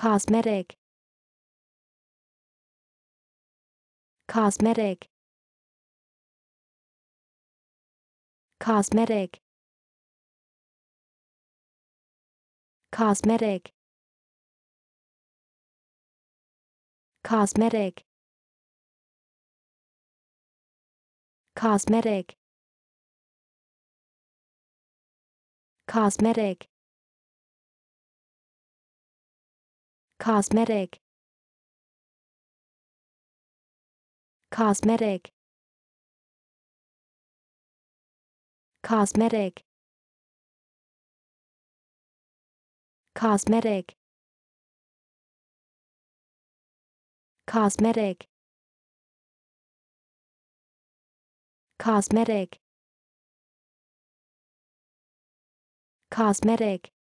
cosmetic cosmetic cosmetic cosmetic cosmetic cosmetic cosmetic cosmetic cosmetic cosmetic cosmetic cosmetic cosmetic cosmetic